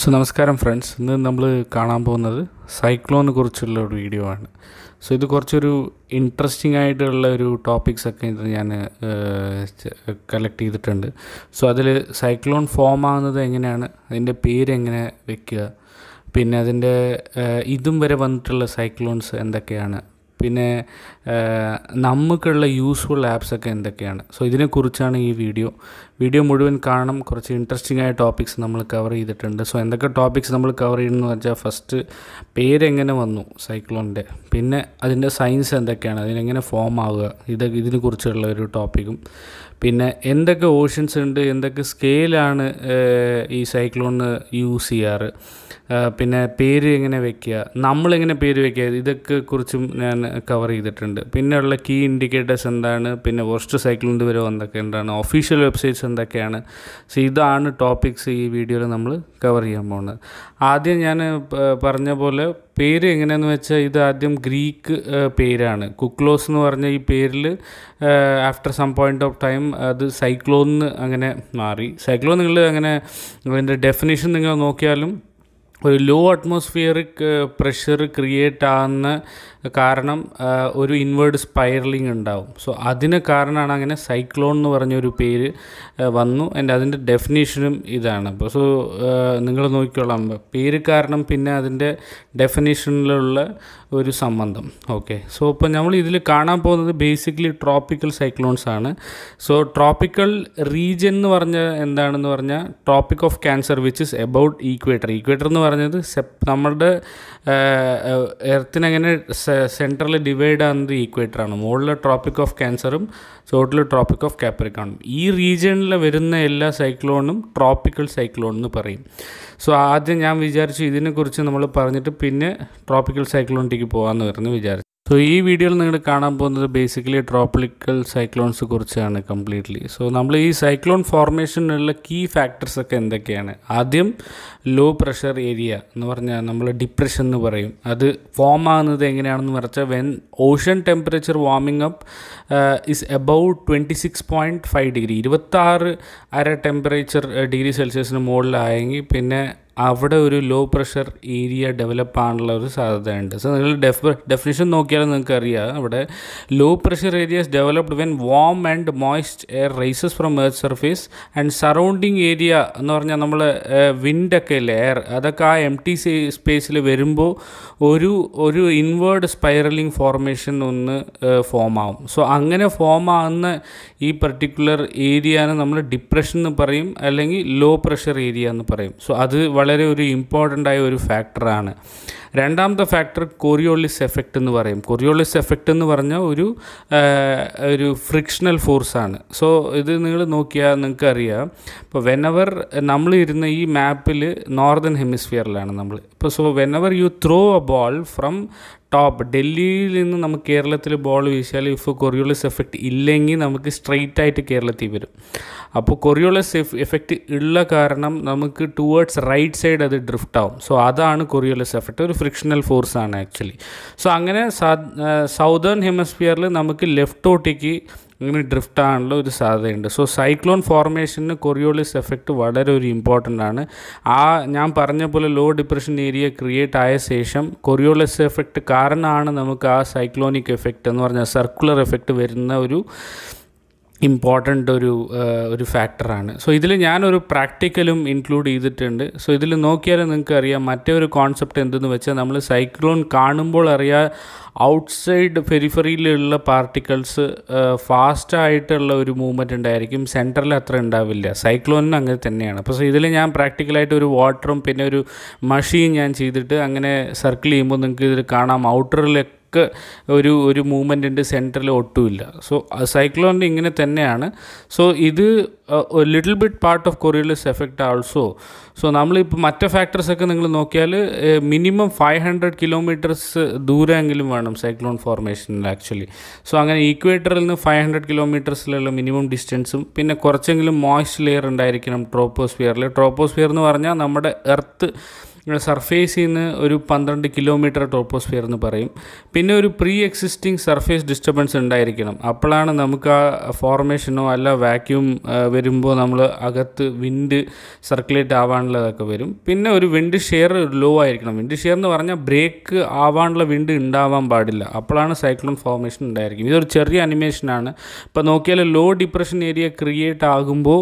so നമസ്കാരം friends ഇന്ന് നമ്മൾ കാണാൻ പോകുന്നത് സൈക്ലോണിനെ കുറിച്ചുള്ള ഒരു വീഡിയോ ആണ് സോ ഇത് കുറച്ചൊരു ഇൻട്രസ്റ്റിംഗ് ആയിട്ടുള്ള ഒരു ടോപ്പിക്സ് ഒക്കെ ഇത് ഞാൻ കളക്ട് ചെയ്തിട്ടുണ്ട് സോ അതിൽ സൈക്ലോൺ ഫോം ആകുന്നത് എങ്ങനെയാണ് അതിൻ്റെ പേര് എങ്ങനെ വെക്കുക പിന്നെ അതിൻ്റെ ഇതും വരെ വന്നിട്ടുള്ള സൈക്ലോൺസ് എന്തൊക്കെയാണ് പിന്നെ നമുക്കുള്ള യൂസ്ഫുൾ ആപ്സൊക്കെ എന്തൊക്കെയാണ് സോ ഇതിനെക്കുറിച്ചാണ് ഈ വീഡിയോ വീഡിയോ മുഴുവൻ കാണണം കുറച്ച് ഇൻട്രസ്റ്റിംഗ് ആയ ടോപ്പിക്സ് നമ്മൾ കവർ ചെയ്തിട്ടുണ്ട് സോ എന്തൊക്കെ ടോപ്പിക്സ് നമ്മൾ കവർ ചെയ്യുന്നു വെച്ചാൽ ഫസ്റ്റ് പേരെങ്ങനെ വന്നു സൈക്ലോണിൻ്റെ പിന്നെ അതിൻ്റെ സയൻസ് എന്തൊക്കെയാണ് അതിനെങ്ങനെ ഫോം ആവുക ഇത് ഇതിനെക്കുറിച്ചുള്ള ഒരു ടോപ്പിക്കും പിന്നെ എന്തൊക്കെ ഓഷൻസ് ഉണ്ട് എന്തൊക്കെ സ്കെയിലാണ് ഈ സൈക്ലോണിന് യൂസ് ചെയ്യാറ് പിന്നെ പേര് എങ്ങനെ വെക്കുക നമ്മളെങ്ങനെ പേര് വെക്കുക ഇതൊക്കെ കുറിച്ചും ഞാൻ കവർ ചെയ്തിട്ടുണ്ട് പിന്നെയുള്ള കീ ഇൻഡിക്കേറ്റേഴ്സ് എന്താണ് പിന്നെ വർസ്റ്റ് സൈക്ലോണിൻ്റെ വരെ എന്തൊക്കെ എന്താണ് ഒഫീഷ്യൽ വെബ്സൈറ്റ്സ് എന്തൊക്കെയാണ് സോ ഇതാണ് ടോപ്പിക്സ് ഈ വീഡിയോയിൽ നമ്മൾ കവർ ചെയ്യാൻ പോകുന്നത് ആദ്യം ഞാൻ പറഞ്ഞ പോലെ പേര് എങ്ങനെയാണെന്ന് വെച്ചാൽ ഇത് ആദ്യം ഗ്രീക്ക് പേരാണ് കുക്ലോസ് എന്ന് പറഞ്ഞ ഈ പേരിൽ after some point of time അത് സൈക്ലോൺ അങ്ങനെ മാറി സൈക്ലോൺ നിങ്ങൾ അങ്ങനെ അതിൻ്റെ ഡെഫിനേഷൻ നിങ്ങൾ നോക്കിയാലും ഒരു ലോ അറ്റ്മോസ്ഫിയറിക് പ്രഷർ ക്രിയേറ്റ് ആകുന്ന കാരണം ഒരു ഇൻവേർഡ് സ്പൈറലിംഗ് ഉണ്ടാവും സോ അതിന് കാരണമാണ് അങ്ങനെ സൈക്ലോൺ എന്ന് പറഞ്ഞൊരു പേര് വന്നു ആൻഡ് അതിൻ്റെ ഡെഫിനേഷനും ഇതാണ് അപ്പോൾ സോ നിങ്ങൾ നോക്കിക്കോളാം പേര് കാരണം പിന്നെ അതിൻ്റെ ഡെഫിനേഷനിലുള്ള ഒരു സംബന്ധം ഓക്കെ സോ ഇപ്പോൾ നമ്മൾ ഇതിൽ കാണാൻ പോകുന്നത് ബേസിക്കലി ട്രോപ്പിക്കൽ സൈക്ലോൺസ് ആണ് സോ ട്രോപ്പിക്കൽ റീജിയൻ എന്ന് പറഞ്ഞാൽ എന്താണെന്ന് പറഞ്ഞാൽ tropic of cancer which is about equator equator എന്ന് പറഞ്ഞത് സെപ് നമ്മളുടെ എർത്തിനെങ്ങനെ സെൻട്രൽ ഡിവൈഡ് ആകുന്നത് ഈക്വേറ്ററാണ് മുകളിലെ ട്രോപ്പിക് ഓഫ് ക്യാൻസറും ചോട്ടിൽ ട്രോപ്പിക് ഓഫ് കാപ്രിക്കാണും ഈ റീജിയണിൽ വരുന്ന എല്ലാ സൈക്ലോണും ട്രോപ്പിക്കൽ സൈക്ലോൺ എന്ന് പറയും സോ ആദ്യം ഞാൻ വിചാരിച്ചു ഇതിനെക്കുറിച്ച് നമ്മൾ പറഞ്ഞിട്ട് പിന്നെ ട്രോപ്പിക്കൽ സൈക്ലോണിലേക്ക് പോകാമെന്ന് പറഞ്ഞ് വിചാരിച്ചു സോ ഈ വീഡിയോയിൽ നിങ്ങൾ കാണാൻ പോകുന്നത് ബേസിക്കലി ട്രോപ്പിക്കൽ സൈക്ലോൺസ് കുറിച്ചാണ് കംപ്ലീറ്റ്ലി സോ നമ്മൾ ഈ സൈക്ലോൺ ഫോർമേഷനുള്ള കീ ഫാക്ടർസ് ഒക്കെ എന്തൊക്കെയാണ് ആദ്യം ലോ പ്രഷർ ഏരിയ എന്ന് പറഞ്ഞാൽ നമ്മൾ ഡിപ്രഷൻ എന്ന് പറയും അത് ഫോം ആകുന്നത് എങ്ങനെയാണെന്ന് പറഞ്ഞാൽ when ocean temperature warming up is about twenty six point five degree ഇരുപത്താറ് അര ടെമ്പറേച്ചർ ഡിഗ്രി സെൽഷ്യസിന് മുകളിലായെങ്കിൽ പിന്നെ അവിടെ ഒരു ലോ പ്രഷർ ഏരിയ ഡെവലപ്പ് ആണുള്ള ഒരു സാധ്യതയുണ്ട് സോ നിങ്ങൾ ഡെഫ് ഡെഫിനിഷൻ നോക്കിയാൽ നിങ്ങൾക്ക് അറിയാം അവിടെ low pressure is developed when warm and moist air rises from earth surface and surrounding area എന്ന് പറഞ്ഞാൽ നമ്മൾ വിൻഡൊക്കെ ഇല്ലേ എയർ അതൊക്കെ ആ എം ടി സി സ്പേസിൽ വരുമ്പോൾ ഒരു ഒരു ഇൻവേർഡ് സ്പൈറലിംഗ് ഫോർമേഷൻ ഒന്ന് ഫോം ആവും സോ അങ്ങനെ ഫോം ആകുന്ന ഈ പെർട്ടിക്കുലർ ഏരിയനെ നമ്മൾ ഡിപ്രഷൻ എന്ന് പറയും അല്ലെങ്കിൽ ലോ പ്രഷർ ഏരിയ എന്ന് പറയും സോ അത് വളരെ വളരെ ഒരു ഇമ്പോർട്ടൻ്റ് ആയ ഒരു ഫാക്ടറാണ് രണ്ടാമത്തെ ഫാക്ടർ കൊറിയോളിസ് എഫക്റ്റ് എന്ന് പറയും കൊറിയോളിസ് എഫക്റ്റ് എന്ന് പറഞ്ഞാൽ ഒരു ഒരു ഫ്രിക്ഷണൽ ഫോഴ്സാണ് സോ ഇത് നിങ്ങൾ നോക്കിയാൽ നിങ്ങൾക്ക് അറിയാം ഇപ്പോൾ വെനവർ നമ്മൾ ഇരുന്ന ഈ മാപ്പിൽ നോർത്തേൺ ഹെമിസ്ഫിയറിലാണ് നമ്മൾ ഇപ്പോൾ so whenever you throw a ball from top ഡൽഹിയിൽ നിന്ന് നമുക്ക് കേരളത്തിൽ ബോൾ വീശിയാൽ ഇഫ് കൊറിയോളിസ് എഫക്റ്റ് ഇല്ലെങ്കിൽ നമുക്ക് സ്ട്രെയിറ്റ് ആയിട്ട് കേരളത്തിൽ വരും അപ്പോൾ കൊറിയോളിസ് എഫക്റ്റ് ഉള്ള കാരണം നമുക്ക് ടുവേർഡ്സ് റൈറ്റ് സൈഡ് അത് ഡ്രിഫ്റ്റ് ആവും സോ അതാണ് കൊറിയോളിസ് എഫക്റ്റ് ഒരു ഫ്രിക്ഷണൽ ആണ് ആക്ച്വലി സോ അങ്ങനെ സൗതേൺ ഹെമസ്ഫിയറിൽ നമുക്ക് ലെഫ്റ്റോട്ടേക്ക് ഇങ്ങനെ ഡ്രിഫ്റ്റ് ആണല്ലോ ഒരു സാധ്യതയുണ്ട് സോ സൈക്ലോൺ ഫോർമേഷന് കൊറിയോളിസ് എഫക്റ്റ് വളരെ ഒരു ഇമ്പോർട്ടൻ്റ് ആണ് ആ ഞാൻ പറഞ്ഞ പോലെ ലോ ഡിപ്രഷൻ ഏരിയ ക്രിയേറ്റ് ആയ ശേഷം കൊറിയോളിസ് എഫക്റ്റ് കാരണമാണ് നമുക്ക് ആ സൈക്ലോണിക് എഫക്റ്റ് എന്ന് പറഞ്ഞാൽ സർക്കുലർ എഫക്റ്റ് വരുന്ന ഒരു ഇമ്പോർട്ടൻ്റ് ഒരു ഒരു ഫാക്ടറാണ് സോ ഇതിൽ ഞാനൊരു പ്രാക്ടിക്കലും ഇൻക്ലൂഡ് ചെയ്തിട്ടുണ്ട് സോ ഇതിൽ നോക്കിയാൽ നിങ്ങൾക്ക് അറിയാം മറ്റേ ഒരു കോൺസെപ്റ്റ് എന്തെന്ന് വെച്ചാൽ നമ്മൾ സൈക്ലോൺ കാണുമ്പോൾ അറിയാം ഔട്ട്സൈഡ് പെരിഫറിയിലുള്ള പാർട്ടിക്കിൾസ് ഫാസ്റ്റായിട്ടുള്ള ഒരു മൂവ്മെൻറ്റ് ഉണ്ടായിരിക്കും സെൻറ്ററിൽ അത്ര ഉണ്ടാവില്ല സൈക്ലോണിന് അങ്ങനെ തന്നെയാണ് അപ്പോൾ ഇതിൽ ഞാൻ പ്രാക്ടിക്കലായിട്ട് ഒരു വാട്ടറും പിന്നെ ഒരു മഷീൻ ഞാൻ ചെയ്തിട്ട് അങ്ങനെ സർക്കിൾ ചെയ്യുമ്പോൾ നിങ്ങൾക്ക് ഇതിൽ കാണാം ഔട്ടറിലൊക്കെ ഒക്കെ ഒരു ഒരു മൂവ്മെൻ്റ് ഉണ്ട് സെൻറ്ററിൽ ഒട്ടുമില്ല സോ സൈക്ലോണിൻ്റെ ഇങ്ങനെ തന്നെയാണ് സോ ഇത് little bit part of Coriolis effect also so നമ്മളിപ്പോൾ മറ്റ് ഫാക്ടർസൊക്കെ നിങ്ങൾ നോക്കിയാൽ മിനിമം ഫൈവ് ഹൺഡ്രഡ് കിലോമീറ്റേഴ്സ് ദൂരമെങ്കിലും വേണം സൈക്ലോൺ ഫോർമേഷനിൽ ആക്ച്വലി സോ അങ്ങനെ ഈക്വേറ്ററിൽ നിന്ന് ഫൈവ് ഹൺഡ്രഡ് കിലോമീറ്റേഴ്സിലുള്ള മിനിമം ഡിസ്റ്റൻസും പിന്നെ കുറച്ചെങ്കിലും മോയ്സ്റ്റ് ലെയർ ഉണ്ടായിരിക്കണം ട്രോപ്പോസ്ഫിയറിൽ ട്രോപ്പോസ്ഫിയർ എന്ന് പറഞ്ഞാൽ നമ്മുടെ എർത്ത് ഇവിടെ സർഫേസ് നിന്ന് ഒരു പന്ത്രണ്ട് കിലോമീറ്റർ ടോപ്പോസ്ഫിയർ എന്ന് പറയും പിന്നെ ഒരു പ്രീ എക്സിസ്റ്റിംഗ് സർഫേസ് ഡിസ്റ്റർബൻസ് ഉണ്ടായിരിക്കണം അപ്പോഴാണ് നമുക്ക് ആ ഫോർമേഷനോ അല്ല വാക്യൂം വരുമ്പോൾ നമ്മൾ അകത്ത് വിൻഡ് സർക്കുലേറ്റ് ആവാനുള്ളതൊക്കെ വരും പിന്നെ ഒരു വിൻഡ് ഷെയർ ലോ ആയിരിക്കണം വിൻഡ് ഷെയർ എന്ന് പറഞ്ഞാൽ ബ്രേക്ക് ആവാനുള്ള വിൻഡ് ഉണ്ടാവാൻ പാടില്ല അപ്പോഴാണ് സൈക്ലോൺ ഫോർമേഷൻ ഉണ്ടായിരിക്കും ഇതൊരു ചെറിയ അനിമേഷനാണ് ഇപ്പോൾ നോക്കിയാൽ ലോ ഡിപ്രഷൻ ഏരിയ ക്രിയേറ്റ് ആകുമ്പോൾ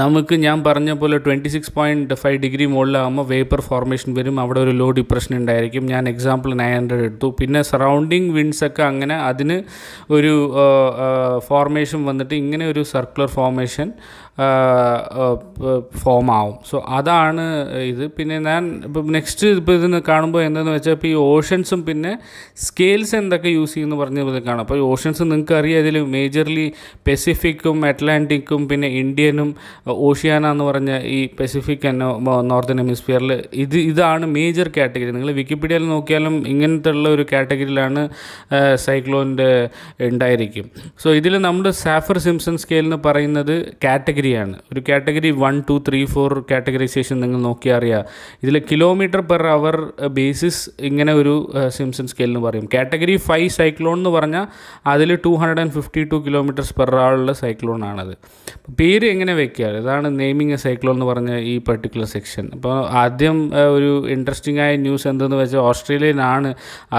നമുക്ക് ഞാൻ പറഞ്ഞ പോലെ twenty six point five degree മുകളിലാകുമ്പോൾ വേപ്പർ ഫോർമേഷൻ വരും അവിടെ ഒരു ലോ ഡിപ്രഷൻ ഉണ്ടായിരിക്കും ഞാൻ എക്സാമ്പിൾ നയൻ ഹൺഡ്രഡ് എടുത്തു പിന്നെ സറൗണ്ടിങ് വിൻഡ്സൊക്കെ അങ്ങനെ അതിന് ഒരു ഫോർമേഷൻ വന്നിട്ട് ഇങ്ങനെ ഒരു സർക്കുലർ ഫോർമേഷൻ ഫോം ആവും സോ അതാണ് ഇത് പിന്നെ ഞാൻ ഇപ്പം നെക്സ്റ്റ് ഇപ്പോൾ ഇതിന് കാണുമ്പോൾ എന്താണെന്ന് വെച്ചാൽ ഇപ്പോൾ ഈ ഓഷൻസും പിന്നെ സ്കെയിൽസ് എന്തൊക്കെ യൂസ് ചെയ്യുന്ന പറഞ്ഞ പോലെ കാണാം അപ്പോൾ ഈ ഓഷൻസ് നിങ്ങൾക്ക് അറിയാം ഇതിൽ മേജർലി പെസിഫിക്കും അറ്റ്ലാന്റിക്കും പിന്നെ ഇന്ത്യനും ഓഷ്യാന എന്ന് പറഞ്ഞ ഈ പെസിഫിക് ആൻഡ് നോർത്തേൺ ഹെമിസ്ഫിയറിൽ ഇത് ഇതാണ് മേജർ കാറ്റഗറി നിങ്ങൾ വിക്കിപീഡിയയിൽ നോക്കിയാലും ഇങ്ങനത്തെ ഉള്ള ഒരു കാറ്റഗറിയിലാണ് സൈക്ലോണിൻ്റെ ഉണ്ടായിരിക്കും സോ ഇതിൽ നമ്മുടെ സാഫർ സിംസൺ സ്കെയിൽ എന്ന് പറയുന്നത് കാറ്റഗറി കാറ്റഗറിയാണ് ഒരു category one two three four categorization നിങ്ങൾ നോക്കിയാൽ അറിയാം ഇതിൽ kilometre per hour basis uh, ഇങ്ങനെ ഒരു സിംസൺ uh, എന്ന് പറയും കാറ്റഗറി ഫൈവ് സൈക്ലോൺ എന്ന് പറഞ്ഞാൽ അതിൽ two hundred and fifty two kilometres per ആളുള്ള സൈക്ലോണാണത് പേര് എങ്ങനെ വയ്ക്കുക ഇതാണ് നെയ്മിങ് എ സൈക്ലോൺ എന്ന് പറഞ്ഞ ഈ പെർട്ടിക്കുലർ സെക്ഷൻ അപ്പോൾ ആദ്യം uh, ഒരു ഇൻട്രസ്റ്റിംഗ് ആയ ന്യൂസ് എന്തെന്ന് വെച്ചാൽ ഓസ്ട്രേലിയയിലാണ്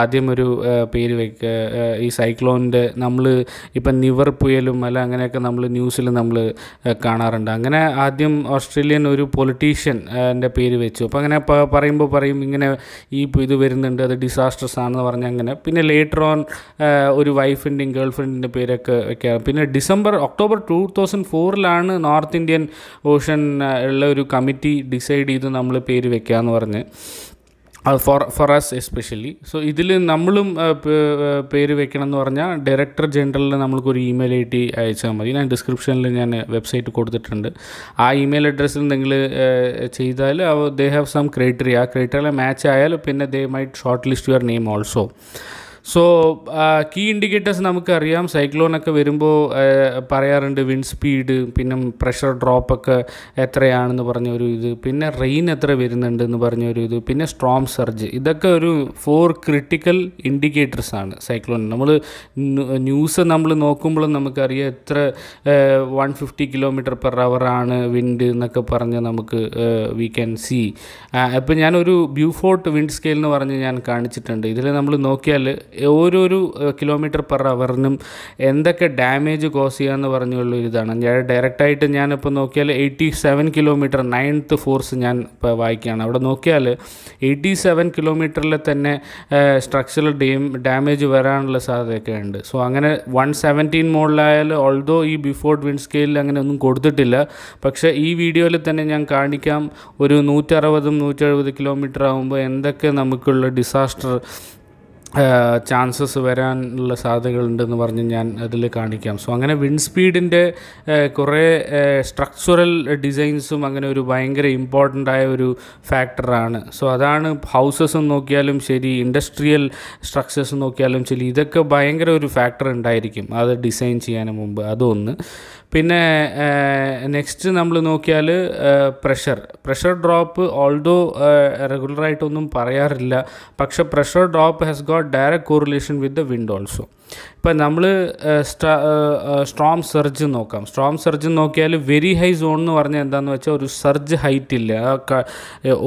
ആദ്യം ഒരു പേര് വയ്ക്കുക ഈ സൈക്ലോണിൻ്റെ നമ്മൾ ഇപ്പം നിവർ പുയലും അല്ല അങ്ങനെയൊക്കെ നമ്മൾ ന്യൂസിൽ നമ്മൾ കാണാം കാണാറുണ്ട് അങ്ങനെ ആദ്യം ഓസ്ട്രേലിയൻ ഒരു പൊളിറ്റീഷ്യൻ എൻ്റെ പേര് വെച്ചു അപ്പോൾ അങ്ങനെ പറയുമ്പോൾ പറയും ഇങ്ങനെ ഈ ഇത് വരുന്നുണ്ട് അത് ഡിസാസ്റ്റർസ് ആണെന്ന് പറഞ്ഞ് അങ്ങനെ പിന്നെ ലേറ്റർ ഓൺ ഒരു വൈഫിൻ്റെയും ഗേൾ ഫ്രണ്ടിൻ്റെ പേരൊക്കെ വെക്കാറ് പിന്നെ ഡിസംബർ ഒക്ടോബർ ടു തൗസൻഡ് ഫോറിലാണ് നോർത്ത് ഇന്ത്യൻ ഓഷൻ ഉള്ള ഒരു കമ്മിറ്റി ഡിസൈഡ് ചെയ്ത് നമ്മൾ പേര് വെക്കുക എന്ന് പറഞ്ഞ് for for us especially so ഇതിൽ നമ്മളും പേര് വെക്കണം എന്ന് പറഞ്ഞാൽ ഡയറക്ടർ ജനറലിന് നമ്മൾക്കൊരു ഇമെയിൽ ഐ ടി അയച്ചാൽ മതി ഞാൻ ഡിസ്ക്രിപ്ഷനിൽ ഞാൻ വെബ്സൈറ്റ് കൊടുത്തിട്ടുണ്ട് ആ ഇമെയിൽ അഡ്രസ്സിൽ നിങ്ങൾ ചെയ്താൽ ദേ ഹാവ് സം ക്രൈറ്റീരിയ ആ ക്രൈറ്റീരിയ മാച്ച് ആയാൽ പിന്നെ they might short list your name also so key indicators നമുക്കറിയാം സൈക്ലോണൊക്കെ വരുമ്പോൾ പറയാറുണ്ട് വിൻഡ് സ്പീഡ് പിന്നെ പ്രഷർ ഡ്രോപ്പൊക്കെ എത്രയാണെന്ന് പറഞ്ഞൊരു ഒരു ഇത് പിന്നെ റെയിൻ എത്ര വരുന്നുണ്ട് എന്ന് പറഞ്ഞൊരു ഒരു ഇത് പിന്നെ സ്ട്രോം സർജ് ഇതൊക്കെ ഒരു ഫോർ ക്രിട്ടിക്കൽ ഇൻഡിക്കേറ്റേഴ്സ് ആണ് സൈക്ലോൺ നമ്മൾ ന്യൂസ് നമ്മൾ നോക്കുമ്പോഴും നമുക്കറിയാം എത്ര വൺ ഫിഫ്റ്റി കിലോമീറ്റർ പെർ ആണ് വിൻഡ് എന്നൊക്കെ പറഞ്ഞ് നമുക്ക് വി ക്യാൻ സി അപ്പോൾ ഞാനൊരു ബ്യൂഫോർട്ട് വിൻഡ് സ്കെയിൽ എന്ന് പറഞ്ഞ് ഞാൻ കാണിച്ചിട്ടുണ്ട് ഇതിൽ നമ്മൾ നോക്കിയാൽ ഓരോരു കിലോമീറ്റർ പെർ അവറിനും എന്തൊക്കെ ഡാമേജ് കോസ് എന്ന് പറഞ്ഞുള്ള ഇതാണ് ഞാൻ ഡയറക്റ്റായിട്ട് ഞാനിപ്പോൾ നോക്കിയാൽ eighty seven kilometre ninth force ഞാൻ ഇപ്പോൾ വായിക്കുകയാണ് അവിടെ നോക്കിയാൽ എയ്റ്റി സെവൻ കിലോമീറ്ററിൽ തന്നെ സ്ട്രക്ചറൽ ഡേം ഡാമേജ് വരാനുള്ള സാധ്യതയൊക്കെ ഉണ്ട് സോ അങ്ങനെ വൺ സെവൻറ്റീൻ മോഡലായാലും ഓൾദോ ഈ ബിഫോർ വിൻഡ് സ്കെയിലിൽ അങ്ങനെ ഒന്നും കൊടുത്തിട്ടില്ല പക്ഷേ ഈ വീഡിയോയിൽ തന്നെ ഞാൻ കാണിക്കാം ഒരു നൂറ്ററുപതും നൂറ്റെഴുപത് കിലോമീറ്റർ ആകുമ്പോൾ എന്തൊക്കെ നമുക്കുള്ള ഡിസാസ്റ്റർ ചാൻസസ് വരാനുള്ള സാധ്യതകളുണ്ടെന്ന് പറഞ്ഞ് ഞാൻ അതിൽ കാണിക്കാം സോ അങ്ങനെ വിൻഡ് സ്പീഡിൻ്റെ കുറേ സ്ട്രക്ചറൽ ഡിസൈൻസും അങ്ങനെ ഒരു ഭയങ്കര ഇമ്പോർട്ടൻ്റ് ആയ ഒരു ഫാക്ടറാണ് സോ അതാണ് ഹൗസസ് നോക്കിയാലും ശരി ഇൻഡസ്ട്രിയൽ സ്ട്രക്ചേഴ്സ് നോക്കിയാലും ശരി ഇതൊക്കെ ഭയങ്കര ഒരു ഫാക്ടർ ഉണ്ടായിരിക്കും അത് ഡിസൈൻ ചെയ്യാൻ മുമ്പ് അതൊന്ന് പിന്നെ നെക്സ്റ്റ് നമ്മൾ നോക്കിയാൽ പ്രഷർ പ്രഷർ ഡ്രോപ്പ് ഓൾഡോ റെഗുലറായിട്ടൊന്നും പറയാറില്ല പക്ഷെ pressure drop has got direct correlation with the wind also ഇപ്പം നമ്മൾ സ്ട്രോം സെർജ് നോക്കാം സ്ട്രോം സെർജ് നോക്കിയാൽ വെരി ഹൈ സോൺ എന്ന് പറഞ്ഞാൽ എന്താണെന്ന് വെച്ചാൽ ഒരു സെർജ് ഹൈറ്റ് ഇല്ല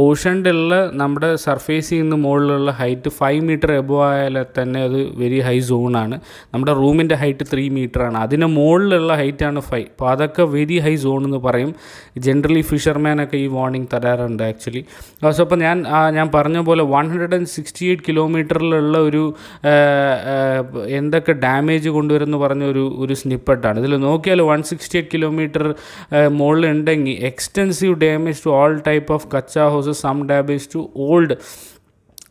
ഓഷൻ്റെ ഉള്ള നമ്മുടെ സർഫേസിൽ നിന്ന് മുകളിലുള്ള ഹൈറ്റ് ഫൈവ് മീറ്റർ എബോ ആയാൽ തന്നെ അത് വെരി ഹൈ സോണാണ് നമ്മുടെ റൂമിൻ്റെ ഹൈറ്റ് ത്രീ മീറ്ററാണ് അതിന് മുകളിലുള്ള ഹൈറ്റാണ് ഫൈവ് അപ്പോൾ അതൊക്കെ വെരി ഹൈ സോൺ എന്ന് പറയും ജനറലി ഫിഷർമാനൊക്കെ ഈ വാർണിംഗ് തരാറുണ്ട് ആക്ച്വലി സോ അപ്പോൾ ഞാൻ ഞാൻ പറഞ്ഞ പോലെ one hundred and sixty eight കിലോമീറ്ററിലുള്ള ഒരു എന്ത് എന്തൊക്കെ ഡാമേജ് കൊണ്ടുവരുമെന്ന് പറഞ്ഞ ഒരു ഒരു സ്നിപ്പട്ടാണ് ഇതിൽ നോക്കിയാൽ വൺ സിക്സ്റ്റി എയ്റ്റ് കിലോമീറ്റർ മുകളിലുണ്ടെങ്കിൽ extensive damage to all type of kutcha houses some damage to old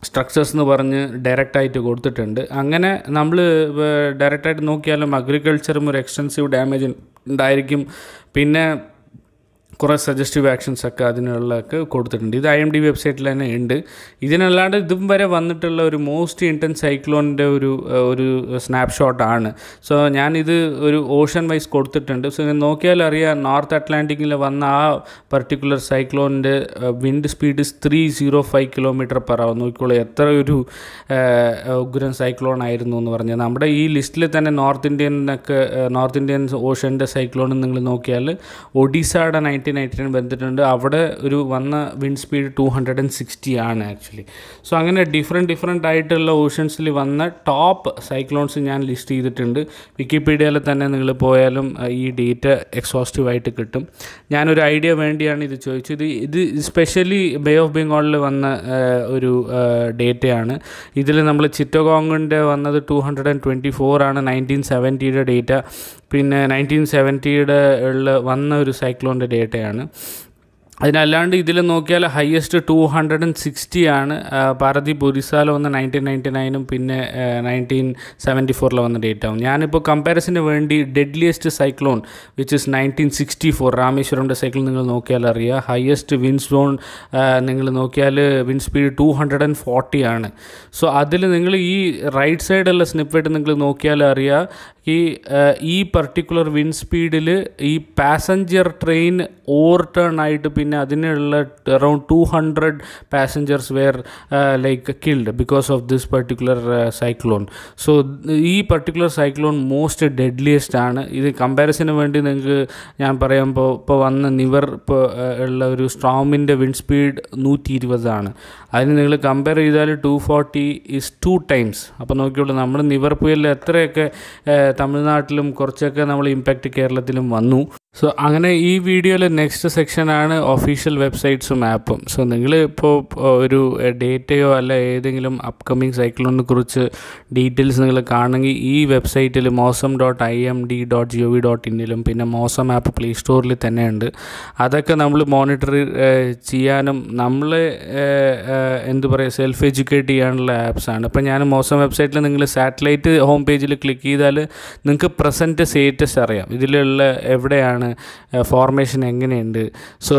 structures എന്ന് പറഞ്ഞ് ഡയറക്റ്റായിട്ട് കൊടുത്തിട്ടുണ്ട് അങ്ങനെ നമ്മൾ ഡയറക്റ്റായിട്ട് നോക്കിയാലും അഗ്രികൾച്ചറും ഒരു എക്സ്റ്റെൻസീവ് ഡാമേജ് ഉണ്ടായിരിക്കും പിന്നെ കുറേ സജസ്റ്റീവ് ആക്ഷൻസ് ഒക്കെ അതിനുള്ളതൊക്കെ കൊടുത്തിട്ടുണ്ട് ഇത് ഐ എം ഡി വെബ്സൈറ്റിൽ തന്നെ ഉണ്ട് ഇതിനല്ലാണ്ട് ഇതും വരെ വന്നിട്ടുള്ള ഒരു മോസ്റ്റ് ഇൻറ്റൻസ് സൈക്ലോണിൻ്റെ ഒരു ഒരു സ്നാപ്ഷോട്ടാണ് സോ ഞാനിത് ഒരു ഓഷൻ വൈസ് കൊടുത്തിട്ടുണ്ട് സോ ഞാൻ നോക്കിയാൽ അറിയാം നോർത്ത് അറ്റ്ലാന്റിക്കിൽ വന്ന ആ പർട്ടിക്കുലർ സൈക്ലോണിൻ്റെ wind speed three zero five kilometre per hour നോക്കിക്കോളൂ എത്ര ഒരു ഉഗ്രൻ സൈക്ലോൺ ആയിരുന്നു എന്ന് പറഞ്ഞാൽ നമ്മുടെ ഈ ലിസ്റ്റിൽ തന്നെ നോർത്ത് ഇന്ത്യൻ ഒക്കെ നോർത്ത് ഇന്ത്യൻ ഓഷൻ്റെ സൈക്ലോൺ നിങ്ങൾ നോക്കിയാൽ ഒഡീസയുടെ നയൻറ്റി ഫോർട്ടി നയൻറ്റി നയൻ അവിടെ ഒരു വന്ന wind speed two hundred and sixty ആണ് ആക്ച്വലി സോ അങ്ങനെ ഡിഫറെൻറ്റ് ഡിഫറെൻ്റ് ആയിട്ടുള്ള ഓഷൻസിൽ വന്ന ടോപ്പ് സൈക്ലോൺസ് ഞാൻ ലിസ്റ്റ് ചെയ്തിട്ടുണ്ട് വിക്കിപീഡിയയിൽ തന്നെ നിങ്ങൾ പോയാലും ഈ ഡേറ്റ ആയിട്ട് കിട്ടും ഞാനൊരു ഐഡിയ വേണ്ടിയാണ് ഇത് ചോദിച്ചത് ഇത് സ്പെഷ്യലി ബേ ഓഫ് ബംഗാളിൽ വന്ന ഒരു ഡേറ്റയാണ് ഇതിൽ നമ്മൾ ചിറ്റഗോങ്ങിൻ്റെ വന്നത് two hundred and twenty four ആണ് നയൻറ്റീൻ സെവൻറ്റിയുടെ ഡേറ്റ പിന്നെ നയൻറ്റീൻ സെവൻറ്റിയുടെ ഉള്ള വന്ന ഒരു സൈക്ലോണിൻ്റെ ഡേറ്റയാണ് അതിനല്ലാണ്ട് ഇതിൽ നോക്കിയാൽ highest two hundred and sixty ആണ് പാരദീപ് ഒരിസാല വന്ന നയൻറ്റീൻ നയൻറ്റി നയനും പിന്നെ നയൻറ്റീൻ സെവൻറ്റി ഫോറിൽ വന്ന ഡേറ്റ് ആവും ഞാനിപ്പോൾ കമ്പാരിസിന് വേണ്ടി deadliest cyclone which is nineteen sixty four രാമേശ്വരൻ്റെ സൈക്കിൾ നിങ്ങൾ നോക്കിയാൽ അറിയാം ഹയസ്റ്റ് വിൻ സോൺ നിങ്ങൾ നോക്കിയാൽ wind speed two hundred and forty ആണ് സോ അതിൽ നിങ്ങൾ ഈ റൈറ്റ് സൈഡുള്ള സ്നിപ്പായിട്ട് നിങ്ങൾ നോക്കിയാൽ അറിയാം ഈ ഈ പർട്ടിക്കുലർ വിൻ സ്പീഡിൽ ഈ പാസഞ്ചർ ട്രെയിൻ ഓവർ ടേൺ ആയിട്ട് പിന്നെ പിന്നെ അതിനുള്ള around two hundred passengers were like killed because of this particular cyclone so ഈ പർട്ടിക്കുലർ സൈക്ലോൺ മോസ്റ്റ് ഡെഡ്ലിയസ്റ്റ് ആണ് ഇത് കമ്പാരിസന് വേണ്ടി നിങ്ങൾക്ക് ഞാൻ പറയുമ്പോൾ ഇപ്പോൾ വന്ന നിവർ ഇപ്പോൾ ഉള്ള ഒരു സ്ട്രോമിൻ്റെ വിൻഡ് സ്പീഡ് നൂറ്റി ഇരുപതാണ് അതിന് നിങ്ങൾ കമ്പയർ ചെയ്താൽ two forty is two times അപ്പോൾ നോക്കിയോളൂ നമ്മൾ നിവർ പുയലിൽ എത്രയൊക്കെ തമിഴ്നാട്ടിലും കുറച്ചൊക്കെ നമ്മൾ ഇമ്പാക്റ്റ് കേരളത്തിലും വന്നു സോ അങ്ങനെ ഈ വീഡിയോയിലെ നെക്സ്റ്റ് സെക്ഷനാണ് ഒഫീഷ്യൽ വെബ്സൈറ്റ്സും ആപ്പും സോ നിങ്ങൾ ഇപ്പോൾ ഒരു ഡേറ്റയോ അല്ല ഏതെങ്കിലും അപ്കമ്മിങ് സൈക്കിളിനെ കുറിച്ച് ഡീറ്റെയിൽസ് നിങ്ങൾ കാണണമെങ്കിൽ ഈ വെബ്സൈറ്റിൽ Mausam dot I M D dot G O V dot ഇന്നിലും പിന്നെ മോസം ആപ്പ് പ്ലേ സ്റ്റോറിൽ തന്നെയുണ്ട് അതൊക്കെ നമ്മൾ മോണിറ്റർ ചെയ്യാനും നമ്മൾ എന്തു പറയുക സെൽഫ് എഡ്യൂക്കേറ്റ് ചെയ്യാനുള്ള ആപ്സാണ് അപ്പോൾ ഞാൻ മോസം വെബ്സൈറ്റിൽ നിങ്ങൾ സാറ്റലൈറ്റ് ഹോം പേജിൽ ക്ലിക്ക് ചെയ്താൽ നിങ്ങൾക്ക് പ്രസൻറ്റ് സ്റ്റേറ്റസ് അറിയാം ഇതിലുള്ള എവിടെയാണ് എന്താണ് ഫോർമേഷൻ എങ്ങനെയുണ്ട് സോ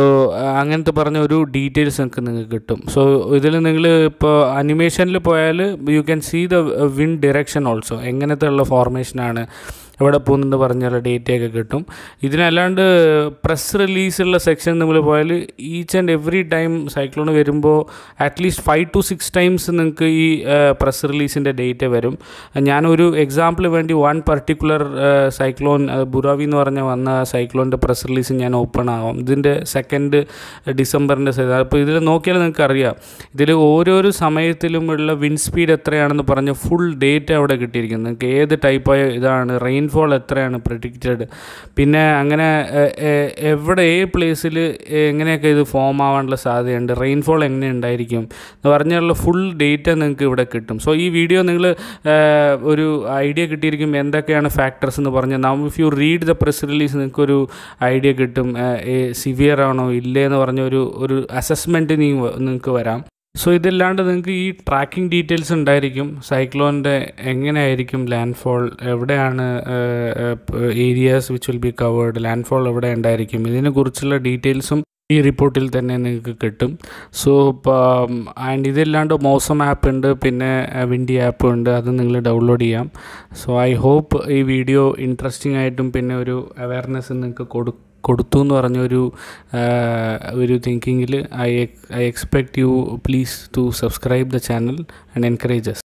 അങ്ങനത്തെ പറഞ്ഞ ഒരു ഡീറ്റെയിൽസ് നിങ്ങൾക്ക് നിങ്ങൾക്ക് കിട്ടും സോ ഇതിൽ നിങ്ങൾ ഇപ്പോൾ അനിമേഷനിൽ പോയാൽ you can see the wind direction also എങ്ങനത്തെ ഉള്ള ഫോർമേഷനാണ് എവിടെ പോകുന്നെന്ന് പറഞ്ഞാൽ ഡേറ്റയൊക്കെ കിട്ടും ഇതിനല്ലാണ്ട് പ്രസ് റിലീസുള്ള സെക്ഷൻ നമ്മൾ പോയാൽ each and every time cyclone വരുമ്പോൾ at least five to six times നിങ്ങൾക്ക് ഈ പ്രസ് റിലീസിൻ്റെ ഡേറ്റ് വരും ഞാനൊരു എക്സാമ്പിൾ വേണ്ടി വൺ പർട്ടിക്കുലർ സൈക്ലോൺ ബുറാവി എന്ന് പറഞ്ഞ വന്ന സൈക്ലോണിൻ്റെ പ്രസ് റിലീസ് ഞാൻ ഓപ്പൺ ആവാം ഇതിൻ്റെ സെക്കൻഡ് ഡിസംബറിൻ്റെ അപ്പോൾ ഇതിൽ നോക്കിയാൽ നിങ്ങൾക്ക് അറിയാം ഇതിൽ ഓരോരോ സമയത്തിലുമുള്ള വിൻഡ് സ്പീഡ് എത്രയാണെന്ന് പറഞ്ഞ് ഫുൾ ഡേറ്റ് അവിടെ കിട്ടിയിരിക്കുന്നത് നിങ്ങൾക്ക് ഏത് ടൈപ്പായ ഇതാണ് റെയിൻ റെയിൻഫോൾ എത്രയാണ് പ്രഡിക്റ്റഡ് പിന്നെ അങ്ങനെ എവിടെ ഏ പ്ലേസിൽ എങ്ങനെയൊക്കെ ഇത് ഫോം ആവാനുള്ള സാധ്യതയുണ്ട് റെയിൻഫോൾ എങ്ങനെ ഉണ്ടായിരിക്കും എന്ന് പറഞ്ഞുള്ള ഫുൾ ഡേറ്റ നിങ്ങൾക്ക് ഇവിടെ കിട്ടും സോ ഈ വീഡിയോ നിങ്ങൾ ഒരു ഐഡിയ കിട്ടിയിരിക്കും എന്തൊക്കെയാണ് ഫാക്ടർസ് എന്ന് പറഞ്ഞാൽ നാം if you read the press release നിങ്ങൾക്കൊരു ഐഡിയ കിട്ടും സിവിയർ ആണോ ഇല്ലേ എന്ന് പറഞ്ഞ ഒരു ഒരു അസസ്മെൻറ്റ് നിങ്ങൾക്ക് വരാം സോ ഇതല്ലാണ്ട് നിങ്ങൾക്ക് ഈ ട്രാക്കിംഗ് ഡീറ്റെയിൽസ് ഉണ്ടായിരിക്കും സൈക്ലോണിൻ്റെ എങ്ങനെയായിരിക്കും ലാൻഡ് ഫോൾ എവിടെയാണ് areas which will be covered landfall എവിടെ ഉണ്ടായിരിക്കും ഇതിനെക്കുറിച്ചുള്ള ഡീറ്റെയിൽസും ഈ റിപ്പോർട്ടിൽ തന്നെ നിങ്ങൾക്ക് കിട്ടും സോ ആൻഡ് ഇതല്ലാണ്ട് മോസം ആപ്പ് ഉണ്ട് പിന്നെ വിൻഡി ആപ്പ് ഉണ്ട് അത് നിങ്ങൾ ഡൗൺലോഡ് ചെയ്യാം സോ ഐ ഹോപ്പ് ഈ വീഡിയോ ഇൻട്രസ്റ്റിംഗ് ആയിട്ടും പിന്നെ ഒരു അവയർനെസ് നിങ്ങൾക്ക് കൊടുക്കും കൊടുത്തു എന്ന് പറഞ്ഞൊരു ഒരു തിങ്കിങ്ങിൽ I I expect you please to subscribe the channel and encourage